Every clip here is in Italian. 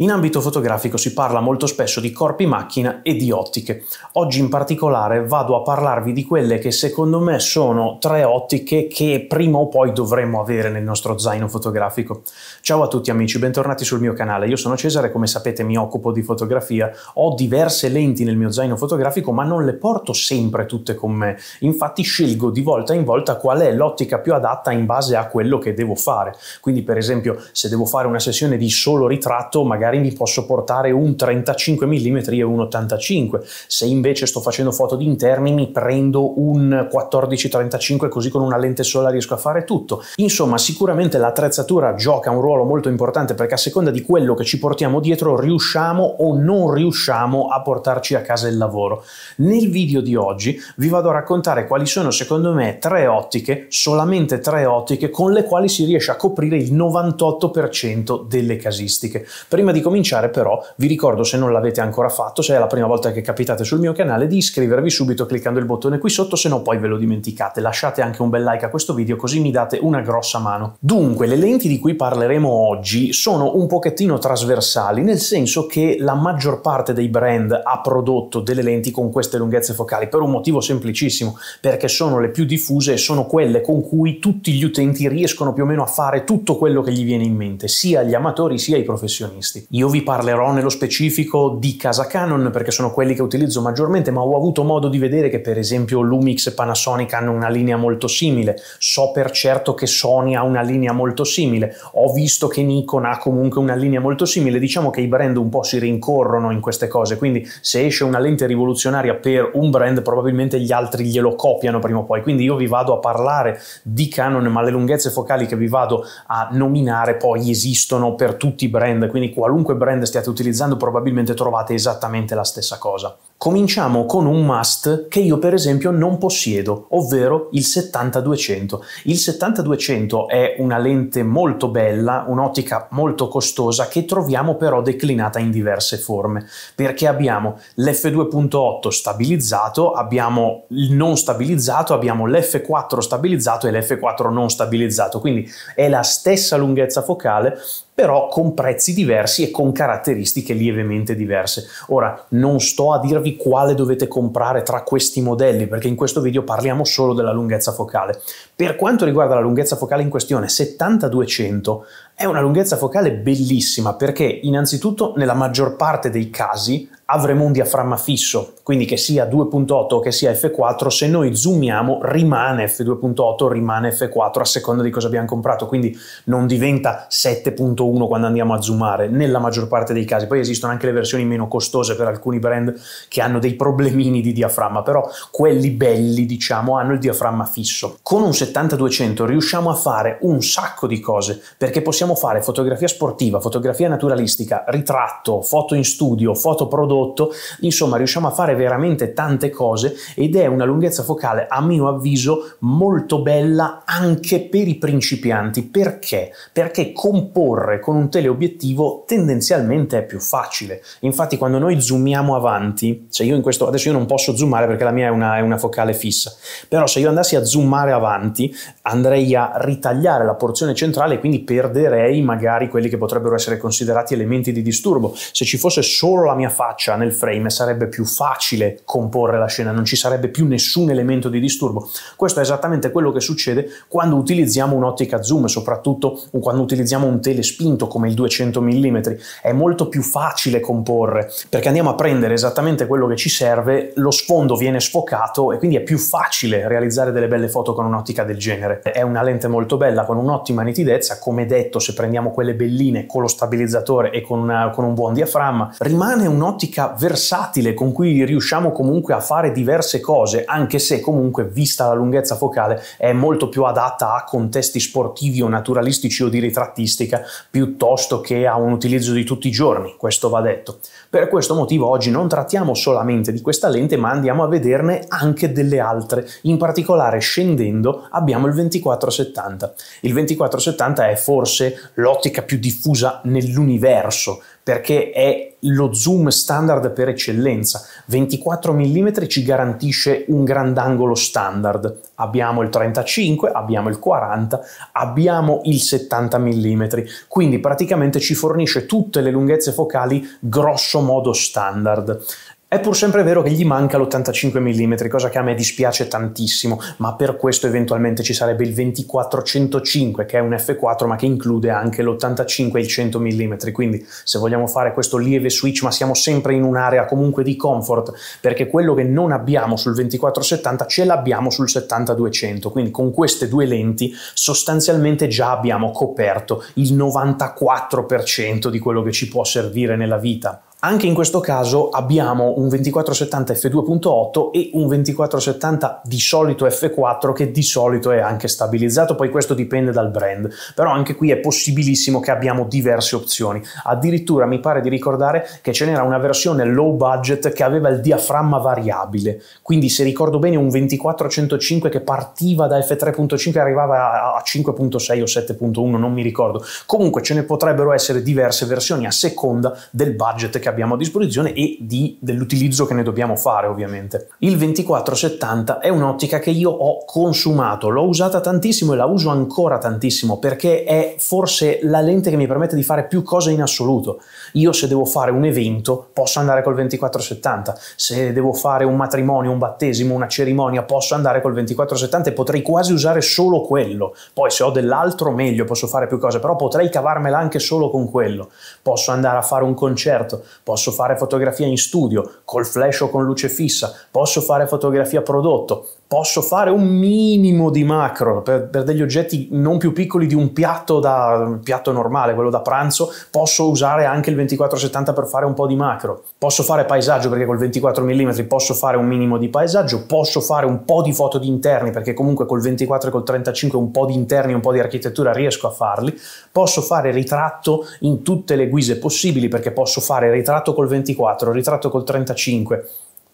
In ambito fotografico si parla molto spesso di corpi macchina e di ottiche. Oggi in particolare vado a parlarvi di quelle che secondo me sono tre ottiche che prima o poi dovremmo avere nel nostro zaino fotografico. Ciao a tutti amici, bentornati sul mio canale. Io sono Cesare, come sapete mi occupo di fotografia. Ho diverse lenti nel mio zaino fotografico, ma non le porto sempre tutte con me. Infatti scelgo di volta in volta qual è l'ottica più adatta in base a quello che devo fare. Quindi per esempio, se devo fare una sessione di solo ritratto, magari magari mi posso portare un 35 mm e un 85. Se invece sto facendo foto di interni, mi prendo un 14-35, così con una lente sola riesco a fare tutto. Insomma, sicuramente l'attrezzatura gioca un ruolo molto importante perché a seconda di quello che ci portiamo dietro riusciamo o non riusciamo a portarci a casa il lavoro. Nel video di oggi vi vado a raccontare quali sono secondo me tre ottiche, solamente tre ottiche, con le quali si riesce a coprire il 98% delle casistiche. Prima di di cominciare però vi ricordo se non l'avete ancora fatto, se è la prima volta che capitate sul mio canale, di iscrivervi subito cliccando il bottone qui sotto, se no poi ve lo dimenticate. Lasciate anche un bel like a questo video così mi date una grossa mano. Dunque, le lenti di cui parleremo oggi sono un pochettino trasversali, nel senso che la maggior parte dei brand ha prodotto delle lenti con queste lunghezze focali per un motivo semplicissimo, perché sono le più diffuse e sono quelle con cui tutti gli utenti riescono più o meno a fare tutto quello che gli viene in mente, sia gli amatori sia i professionisti. Io vi parlerò nello specifico di casa Canon perché sono quelli che utilizzo maggiormente, ma ho avuto modo di vedere che per esempio Lumix e Panasonic hanno una linea molto simile, so per certo che Sony ha una linea molto simile, ho visto che Nikon ha comunque una linea molto simile, diciamo che i brand un po' si rincorrono in queste cose, quindi se esce una lente rivoluzionaria per un brand probabilmente gli altri glielo copiano prima o poi, quindi io vi vado a parlare di Canon, ma le lunghezze focali che vi vado a nominare poi esistono per tutti i brand, quindi qualunque qualunque brand stiate utilizzando probabilmente trovate esattamente la stessa cosa. Cominciamo con un must che io per esempio non possiedo, ovvero il 70-200. Il 70-200 è una lente molto bella, un'ottica molto costosa che troviamo però declinata in diverse forme, perché abbiamo l'F2.8 stabilizzato, abbiamo il non stabilizzato, abbiamo l'F4 stabilizzato e l'F4 non stabilizzato, quindi è la stessa lunghezza focale però con prezzi diversi e con caratteristiche lievemente diverse. Ora, non sto a dirvi dirvi quale dovete comprare tra questi modelli, perché in questo video parliamo solo della lunghezza focale. Per quanto riguarda la lunghezza focale in questione, 7200, è una lunghezza focale bellissima perché innanzitutto nella maggior parte dei casi avremo un diaframma fisso, quindi che sia 2.8 o che sia f4, se noi zoomiamo rimane f2.8, rimane f4 a seconda di cosa abbiamo comprato, quindi non diventa 7.1 quando andiamo a zoomare nella maggior parte dei casi. Poi esistono anche le versioni meno costose per alcuni brand che hanno dei problemini di diaframma, però quelli belli diciamo hanno il diaframma fisso. Con un 70-200 riusciamo a fare un sacco di cose perché possiamo possiamo fare fotografia sportiva, fotografia naturalistica, ritratto, foto in studio, foto prodotto, insomma riusciamo a fare veramente tante cose ed è una lunghezza focale a mio avviso molto bella anche per i principianti. Perché? Perché comporre con un teleobiettivo tendenzialmente è più facile. Infatti quando noi zoomiamo avanti, se cioè io in questo adesso io non posso zoomare perché la mia è una, è una focale fissa, però se io andassi a zoomare avanti andrei a ritagliare la porzione centrale e quindi perdere escluderei magari quelli che potrebbero essere considerati elementi di disturbo. Se ci fosse solo la mia faccia nel frame sarebbe più facile comporre la scena, non ci sarebbe più nessun elemento di disturbo. Questo è esattamente quello che succede quando utilizziamo un'ottica zoom, soprattutto quando utilizziamo un telespinto come il 200 mm. È molto più facile comporre perché andiamo a prendere esattamente quello che ci serve, lo sfondo viene sfocato e quindi è più facile realizzare delle belle foto con un'ottica del genere. È una lente molto bella, con un'ottima nitidezza, come detto se prendiamo quelle belline con lo stabilizzatore e con, una, eh, con un buon diaframma, rimane un'ottica versatile con cui riusciamo comunque a fare diverse cose, anche se comunque vista la lunghezza focale è molto più adatta a contesti sportivi o naturalistici o di ritrattistica piuttosto che a un utilizzo di tutti i giorni, questo va detto. Per questo motivo oggi non trattiamo solamente di questa lente, ma andiamo a vederne anche delle altre. In particolare scendendo abbiamo il 2470. Il 2470 è forse l'ottica più diffusa nell'universo, perché è lo zoom standard per eccellenza. 24 mm ci garantisce un grandangolo standard. Abbiamo il 35, abbiamo il 40, abbiamo il 70 mm, quindi praticamente ci fornisce tutte le lunghezze focali grosso modo standard. È pur sempre vero che gli manca l'85 mm, cosa che a me dispiace tantissimo, ma per questo eventualmente ci sarebbe il 2405 che è un F4 ma che include anche l'85 e il 100 mm, quindi se vogliamo fare questo lieve switch ma siamo sempre in un'area comunque di comfort, perché quello che non abbiamo sul 2470 ce l'abbiamo sul 70-200, quindi con queste due lenti sostanzialmente già abbiamo coperto il 94% di quello che ci può servire nella vita. Anche in questo caso abbiamo un 2470 f2.8 e un 2470 di solito f4 che di solito è anche stabilizzato, poi questo dipende dal brand, però anche qui è possibilissimo che abbiamo diverse opzioni. Addirittura mi pare di ricordare che ce n'era una versione low budget che aveva il diaframma variabile, quindi se ricordo bene un 2405 che partiva da f3.5 e arrivava a 5.6 o 7.1, non mi ricordo. Comunque ce ne potrebbero essere diverse versioni a seconda del budget che che abbiamo a disposizione e di, dell'utilizzo che ne dobbiamo fare ovviamente. Il 2470 è un'ottica che io ho consumato, l'ho usata tantissimo e la uso ancora tantissimo perché è forse la lente che mi permette di fare più cose in assoluto. Io se devo fare un evento posso andare col 2470, se devo fare un matrimonio, un battesimo, una cerimonia posso andare col 2470 e potrei quasi usare solo quello. Poi se ho dell'altro meglio, posso fare più cose, però potrei cavarmela anche solo con quello. Posso andare a fare un concerto, posso fare fotografia in studio col flash o con luce fissa, posso fare fotografia prodotto, posso fare un minimo di macro per, per, degli oggetti non più piccoli di un piatto, da, un piatto normale, quello da pranzo, posso usare anche il 2470 per fare un po' di macro. Posso fare paesaggio perché col 24 mm posso fare un minimo di paesaggio, posso fare un po' di foto di interni perché comunque col 24 e col 35 un po' di interni, un po' di architettura riesco a farli. Posso fare ritratto in tutte le guise possibili perché posso fare ritratto col 24, ritratto col 35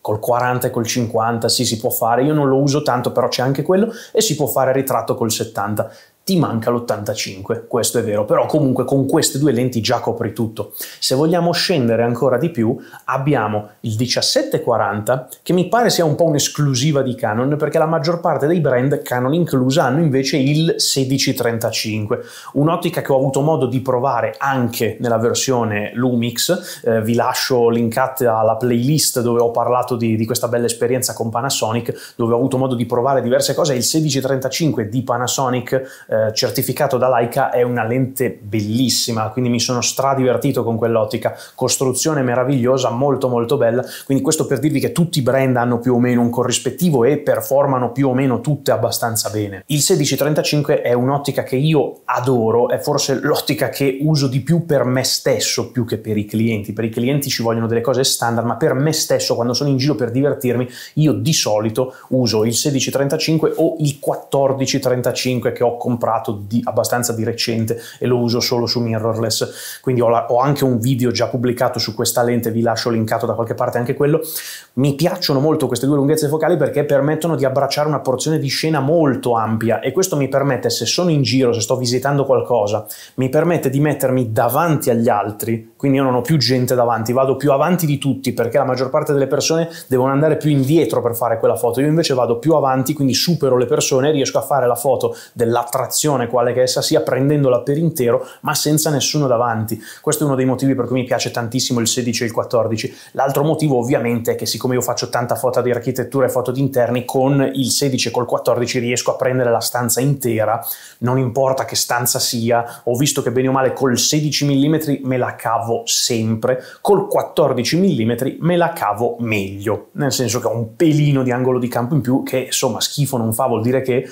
col 40 e col 50 sì si può fare, io non lo uso tanto però c'è anche quello e si può fare ritratto col 70 ti manca l'85, questo è vero, però comunque con queste due lenti già copri tutto. Se vogliamo scendere ancora di più, abbiamo il 1740, che mi pare sia un po' un'esclusiva di Canon, perché la maggior parte dei brand, Canon inclusa, hanno invece il 1635, un'ottica che ho avuto modo di provare anche nella versione Lumix, eh, vi lascio linkate alla playlist dove ho parlato di, di questa bella esperienza con Panasonic, dove ho avuto modo di provare diverse cose, il 1635 di Panasonic eh, certificato da Leica è una lente bellissima, quindi mi sono stradivertito con quell'ottica, costruzione meravigliosa, molto molto bella, quindi questo per dirvi che tutti i brand hanno più o meno un corrispettivo e performano più o meno tutte abbastanza bene. Il 1635 è un'ottica che io adoro, è forse l'ottica che uso di più per me stesso più che per i clienti, per i clienti ci vogliono delle cose standard, ma per me stesso quando sono in giro per divertirmi io di solito uso il 1635 o il 1435 che ho comprato comprato di, abbastanza di recente e lo uso solo su mirrorless, quindi ho, la, ho anche un video già pubblicato su questa lente, vi lascio linkato da qualche parte anche quello. Mi piacciono molto queste due lunghezze focali perché permettono di abbracciare una porzione di scena molto ampia e questo mi permette, se sono in giro, se sto visitando qualcosa, mi permette di mettermi davanti agli altri, quindi io non ho più gente davanti, vado più avanti di tutti perché la maggior parte delle persone devono andare più indietro per fare quella foto, io invece vado più avanti, quindi supero le persone e riesco a fare la foto dell'attrazione informazione, quale che essa sia, prendendola per intero, ma senza nessuno davanti. Questo è uno dei motivi per cui mi piace tantissimo il 16 e il 14. L'altro motivo ovviamente è che siccome io faccio tanta foto di architettura e foto di interni, con il 16 e col 14 riesco a prendere la stanza intera, non importa che stanza sia, ho visto che bene o male col 16 mm me la cavo sempre, col 14 mm me la cavo meglio, nel senso che ho un pelino di angolo di campo in più che insomma schifo non fa, vuol dire che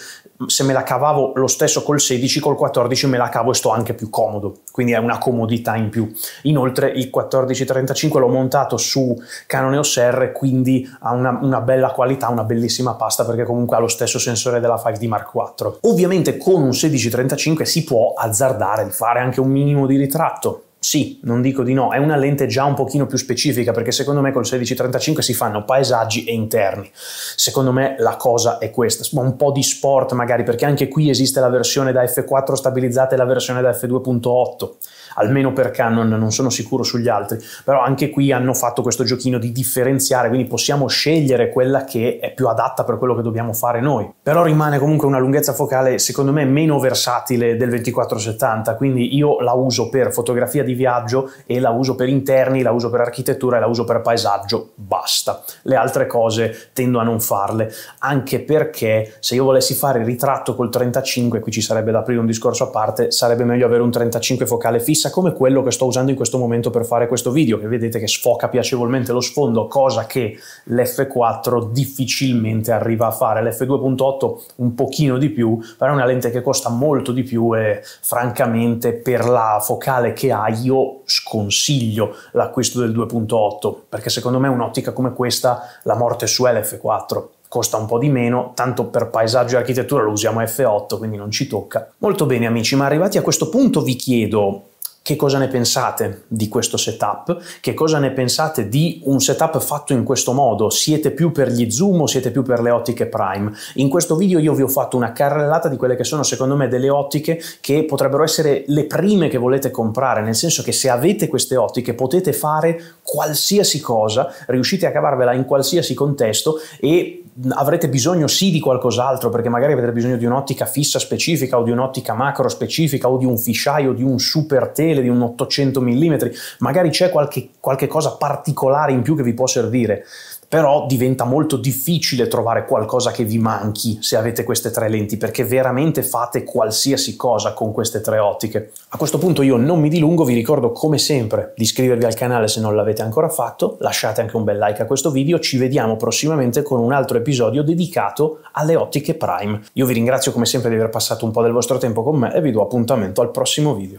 se me la cavavo lo stesso col 16, col 14 me la cavo e sto anche più comodo, quindi è una comodità in più. Inoltre il 1435 l'ho montato su Canone OSR, quindi ha una, una, bella qualità, una bellissima pasta perché comunque ha lo stesso sensore della 5D Mark IV. Ovviamente con un 1635 si può azzardare di fare anche un minimo di ritratto, sì, non dico di no, è una lente già un pochino più specifica perché secondo me col 1635 si fanno paesaggi e interni. Secondo me la cosa è questa, un po' di sport magari perché anche qui esiste la versione da F4 stabilizzata e la versione da F2.8 almeno per Canon, non sono sicuro sugli altri, però anche qui hanno fatto questo giochino di differenziare, quindi possiamo scegliere quella che è più adatta per quello che dobbiamo fare noi. Però rimane comunque una lunghezza focale secondo me meno versatile del 2470, quindi io la uso per fotografia di viaggio e la uso per interni, la uso per architettura e la uso per paesaggio, basta. Le altre cose tendo a non farle, anche perché se io volessi fare il ritratto col 35, qui ci sarebbe da aprire un discorso a parte, sarebbe meglio avere un 35 focale fissa come quello che sto usando in questo momento per fare questo video, che vedete che sfoca piacevolmente lo sfondo, cosa che l'F4 difficilmente arriva a fare. L'F2.8 un pochino di più, però è una lente che costa molto di più e francamente per la focale che ha io sconsiglio l'acquisto del 2.8, perché secondo me un'ottica come questa la morte su è l'F4 costa un po' di meno, tanto per paesaggio e architettura lo usiamo F8, quindi non ci tocca. Molto bene amici, ma arrivati a questo punto vi chiedo che cosa ne pensate di questo setup? Che cosa ne pensate di un setup fatto in questo modo? Siete più per gli zoom o siete più per le ottiche prime? In questo video io vi ho fatto una carrellata di quelle che sono secondo me delle ottiche che potrebbero essere le prime che volete comprare, nel senso che se avete queste ottiche potete fare qualsiasi cosa, riuscite a cavarvela in qualsiasi contesto e avrete bisogno sì di qualcos'altro perché magari avrete bisogno di un'ottica fissa specifica o di un'ottica macro specifica o di un fisciaio o di un super tele di un 800 mm, magari c'è qualche, qualche cosa particolare in più che vi può servire però diventa molto difficile trovare qualcosa che vi manchi se avete queste tre lenti, perché veramente fate qualsiasi cosa con queste tre ottiche. A questo punto io non mi dilungo, vi ricordo come sempre di iscrivervi al canale se non l'avete ancora fatto, lasciate anche un bel like a questo video, ci vediamo prossimamente con un altro episodio dedicato alle ottiche Prime. Io vi ringrazio come sempre di aver passato un po' del vostro tempo con me e vi do appuntamento al prossimo video.